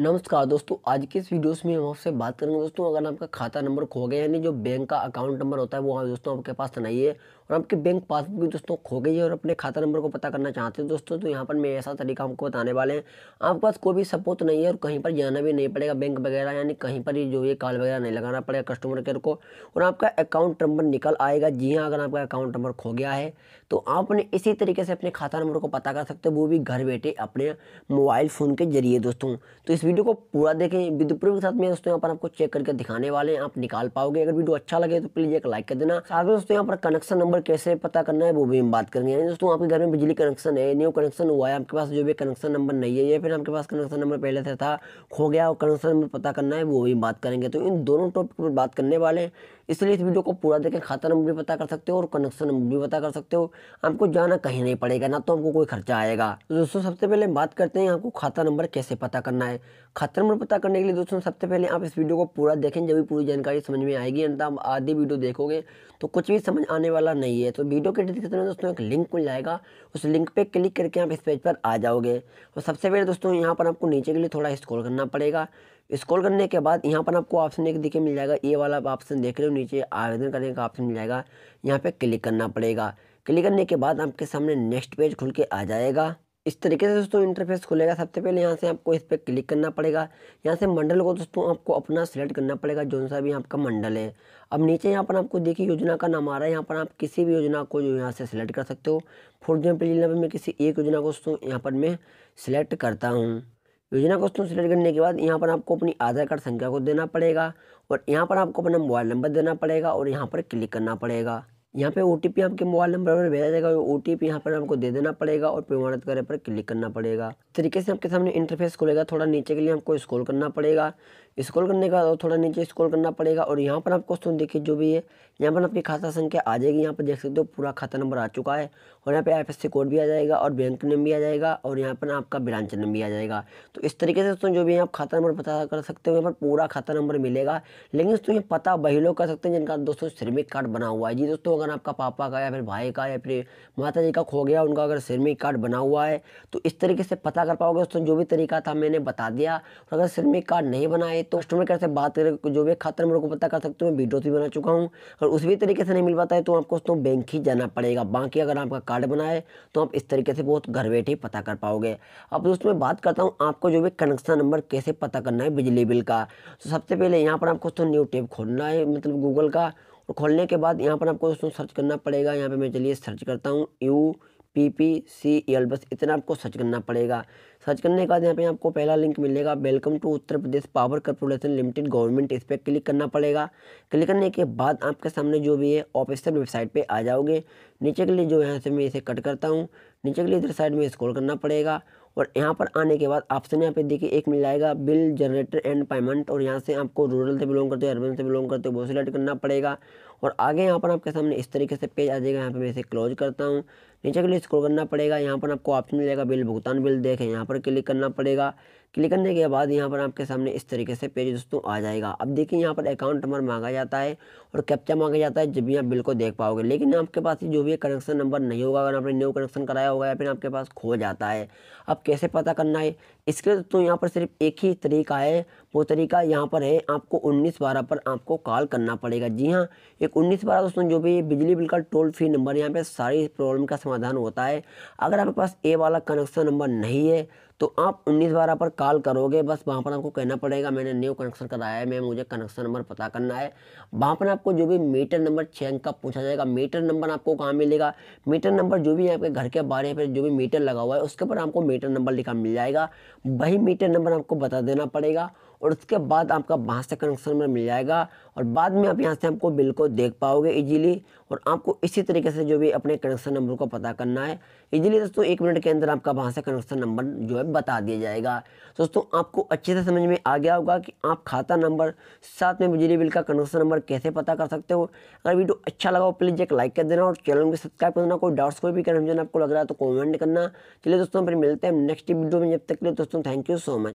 नमस्कार दोस्तों आज के इस वीडियोस में हम आपसे बात करेंगे दोस्तों अगर आपका खाता नंबर खो गया यानी जो बैंक का अकाउंट नंबर होता है वो दोस्तों आपके पास तो नहीं है और आपकी बैंक पासबुक भी दोस्तों खो गई है और अपने खाता नंबर को पता करना चाहते हैं दोस्तों तो यहाँ पर मैं ऐसा तरीका हमको बताने वाले हैं आपके पास कोई भी सपोर्ट नहीं है और कहीं पर जाना भी नहीं पड़ेगा बैंक वगैरह यानी कहीं पर ही जो ये कॉल वगैरह नहीं लगाना पड़ेगा कस्टमर केयर को और आपका अकाउंट नंबर निकल आएगा जी हाँ अगर आपका अकाउंट नंबर खो गया है तो अपने इसी तरीके से अपने खाता नंबर को पता कर सकते हो वो भी घर बैठे अपने मोबाइल फ़ोन के जरिए दोस्तों तो इस वीडियो को पूरा देखें विद्युत के साथ में दोस्तों यहाँ पर आपको चेक करके दिखाने वाले हैं आप निकाल पाओगे अगर वीडियो अच्छा लगे तो प्लीज़ एक लाइक कर देना में दोस्तों यहाँ पर कनेक्शन नंबर कैसे पता करना है वो भी हम बात करेंगे यानी दोस्तों आपके घर में बिजली कनेक्शन है न्यू कनेक्शन हुआ है आपके पास जो भी कनेक्शन नंबर नहीं है या फिर आपके पास कनेक्शन नंबर पहले से था खो गया और कनेक्शन नंबर पता करना है वो भी बात करेंगे तो इन दोनों टॉपिक पर बात करने वाले हैं इसलिए इस वीडियो को पूरा देखें खाता नंबर भी पता कर सकते हो और कनेक्शन नंबर भी पता कर सकते हो आपको जाना कहीं नहीं पड़ेगा ना तो आपको कोई खर्चा आएगा तो दोस्तों सबसे पहले बात करते हैं आपको खाता नंबर कैसे पता करना है खतर में पता करने के लिए दोस्तों सबसे पहले आप इस वीडियो को पूरा देखें जब भी पूरी जानकारी समझ में आएगी अंत आप आधी वीडियो देखोगे तो कुछ भी समझ आने वाला नहीं है तो वीडियो के डिस्क्रिप्शन में दोस्तों एक लिंक मिल जाएगा उस लिंक पर क्लिक करके आप इस पेज पर आ जाओगे और सबसे पहले दोस्तों यहाँ पर आपको नीचे के लिए थोड़ा स्क्रॉल करना पड़ेगा स्क्रॉल करने के बाद यहाँ पर आपको ऑप्शन एक दिखे मिल जाएगा ये वाला आप ऑप्शन देख रहे हो नीचे आवेदन करने का ऑप्शन मिल जाएगा यहाँ पर क्लिक करना पड़ेगा क्लिक करने के बाद आपके सामने नेक्स्ट पेज खुल के आ जाएगा इस तरीके से दोस्तों इंटरफेस खुलेगा सबसे पहले यहाँ से आपको इस पर क्लिक करना पड़ेगा यहाँ से मंडल को दोस्तों आपको अपना सेलेक्ट करना पड़ेगा जो सा भी आपका मंडल है अब नीचे यहाँ पर आपको देखिए योजना का नाम आ रहा है यहाँ पर आप किसी भी योजना को जो यहाँ से सिलेक्ट कर सकते हो फॉर एग्जाम्पल यहाँ पर मैं किसी एक योजना को दोस्तों यहाँ पर मैं सिलेक्ट करता हूँ योजना को दोस्तों सिलेक्ट करने के बाद यहाँ पर आपको अपनी आधार कार्ड संख्या को देना पड़ेगा और यहाँ पर आपको अपना मोबाइल नंबर देना पड़ेगा और यहाँ पर क्लिक करना पड़ेगा यहाँ पे ओ आपके मोबाइल नंबर पर भेजा जाएगा ओ टी पी यहाँ पर हमको दे देना पड़ेगा और प्रमाणित करने पर क्लिक करना पड़ेगा तरीके से आपके सामने इंटरफेस खुलेगा थोड़ा नीचे के लिए हमको स्क्रॉल करना पड़ेगा स्क्रॉल करने का और थोड़ा नीचे स्क्रॉल करना पड़ेगा और यहाँ पर आपको सुन देखिए जो भी है यहाँ पर आपकी खाता संख्या आ जाएगी यहाँ पर देख सकते हो पूरा खाता नंबर आ चुका है और यहाँ पे आई कोड भी आ जाएगा और बैंक नेम भी आ जाएगा और यहाँ पर आपका ब्रांच नेम भी आ जाएगा तो इस तरीके से दोस्तों जो भी आप खाता नंबर पता कर सकते हो यहाँ पर पूरा खाता नंबर मिलेगा लेकिन दोस्तों ये पता वही लोग कर सकते हैं जिनका दोस्तों श्रमिक कार्ड बना हुआ है जी दोस्तों अगर आपका पापा का या फिर भाई का या फिर माता जी का खो गया उनका अगर सिरमिक कार्ड बना हुआ है तो इस तरीके से पता कर पाओगे दोस्तों जो भी तरीका था मैंने बता दिया और अगर सिरमिक कार्ड नहीं बनाए तो कस्टमर केयर से बात कर जो भी खाता नंबर को पता कर सकते हो मैं वीडियो भी बना चुका हूँ अगर उस भी तरीके से नहीं मिल पाता है तो आपको दोस्तों बैंक ही जाना पड़ेगा बाकी अगर आपका कार्ड बनाए तो आप इस तरीके से बहुत घर बैठे पता कर पाओगे अब दोस्तों मैं बात करता हूँ आपको जो भी कनेक्शन नंबर कैसे पता करना है बिजली बिल का तो सबसे पहले यहाँ पर आपको दोस्तों न्यू टेप खोलना है मतलब गूगल का और तो खोलने के बाद यहाँ पर आपको दोस्तों सर्च करना पड़ेगा यहाँ पे मैं चलिए सर्च करता हूँ U P P C L बस इतना आपको सर्च करना पड़ेगा सर्च करने के बाद यहाँ पे आपको पहला लिंक मिलेगा welcome to Uttar Pradesh power corporation limited government इस पर क्लिक करना पड़ेगा क्लिक करने के बाद आपके सामने जो भी है ऑफिसियल वेबसाइट पे आ जाओगे नीचे के लिए जो यहाँ से मैं इसे कट करता हूँ नीचे के लिए इधर साइड में स्क्रॉल करना पड़ेगा और यहाँ पर आने के बाद ऑप्शन यहाँ पे देखिए एक मिल जाएगा बिल जनरेटर एंड पेमेंट और यहाँ से आपको रूरल से बिलोंग करते हो अर्बन से बिलोंग करते हो वो सिलेक्ट करना पड़ेगा और आगे यहाँ पर आपके सामने इस तरीके से पेज आ जाएगा यहाँ पर मैं इसे क्लोज करता हूँ नीचे के लिए स्क्रोल करना पड़ेगा यहाँ पर आपको ऑप्शन मिलेगा बिल भुगतान बिल देखें यहाँ पर क्लिक करना पड़ेगा क्लिक करने के बाद यहाँ पर आपके सामने इस तरीके से पेज दोस्तों आ जाएगा अब देखिए यहाँ पर अकाउंट नंबर मांगा जाता है और कैप्चा मांगा जाता है जब भी आप बिल को देख पाओगे लेकिन आपके पास जो भी कनेक्शन नंबर नहीं होगा अगर आपने न्यू कनेक्शन कराया होगा या फिर आपके पास खो जाता है अब कैसे पता करना है इसके लिए दोस्तों यहाँ पर सिर्फ एक ही तरीका है वो तरीका यहाँ पर है आपको उन्नीस बारह पर आपको कॉल करना पड़ेगा जी हाँ एक उन्नीस बारह दोस्तों जो भी बिजली बिल का टोल फ्री नंबर यहाँ पर सारी प्रॉब्लम का समाधान होता है अगर आपके पास ए वाला कनेक्शन नंबर नहीं है तो आप उन्नीस बारह पर कॉल करोगे बस वहाँ पर आपको कहना पड़ेगा मैंने न्यू कनेक्शन कराया है मैं मुझे कनेक्शन नंबर पता करना है वहाँ पर आपको जो भी मीटर नंबर छः अंक का पूछा जाएगा मीटर नंबर आपको कहाँ मिलेगा मीटर नंबर जो भी आपके घर के बारे में जो भी मीटर लगा हुआ है उसके ऊपर आपको मीटर नंबर लिखा मिल जाएगा वही मीटर नंबर आपको बता देना पड़ेगा और उसके बाद आपका वहाँ से कनेक्शन नंबर मिल जाएगा और बाद में आप यहाँ से हमको बिल को देख पाओगे इजीली और आपको इसी तरीके से जो भी अपने कनेक्शन नंबर को पता करना है इजीली दोस्तों एक मिनट के अंदर आपका वहाँ से कनेक्शन नंबर जो है बता दिया जाएगा दोस्तों आपको अच्छे से समझ में आ गया होगा कि आप खाता नंबर साथ में बिजली बिल का कनेक्शन नंबर कैसे पता कर सकते हो अगर वीडियो अच्छा लगा हो प्लीज़ एक लाइक कर देना और चैनल को सब्सक्राइब कर देना कोई डाउट्स कोई भी कन्फ्यूजन आपको लग रहा है तो कॉमेंट करना चलिए दोस्तों फिर मिलते हैं नेक्स्ट वीडियो में जब तक के लिए दोस्तों थैंक यू सो मच